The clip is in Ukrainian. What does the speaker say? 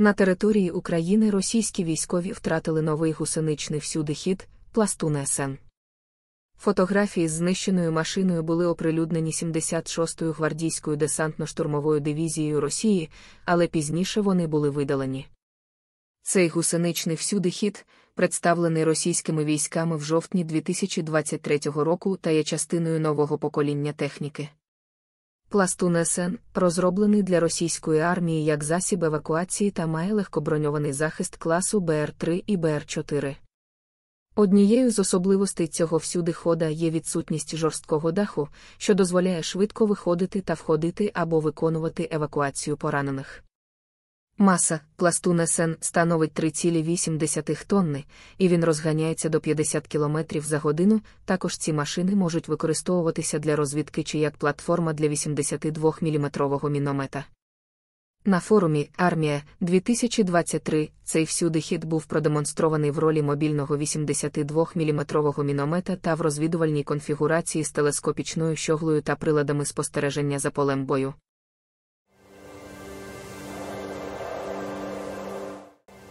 На території України російські військові втратили новий гусеничний всюди хід пластун СН. Фотографії з знищеною машиною були оприлюднені 76-ю гвардійською десантно-штурмовою дивізією Росії, але пізніше вони були видалені. Цей гусеничний всюди хід, представлений російськими військами в жовтні 2023 року та є частиною нового покоління техніки. Пластун СН, розроблений для російської армії як засіб евакуації та має легкоброньований захист класу БР3 і БР4. Однією з особливостей цього всюди хода є відсутність жорсткого даху, що дозволяє швидко виходити та входити або виконувати евакуацію поранених. Маса пластуна Сен становить 3,8 тонни, і він розганяється до 50 км за годину. Також ці машини можуть використовуватися для розвідки чи як платформа для 82 мм міномета. На форумі Армія 2023 цей всюди хід був продемонстрований в ролі мобільного 82-мм міномета та в розвідувальній конфігурації з телескопічною щоглою та приладами спостереження за полем бою.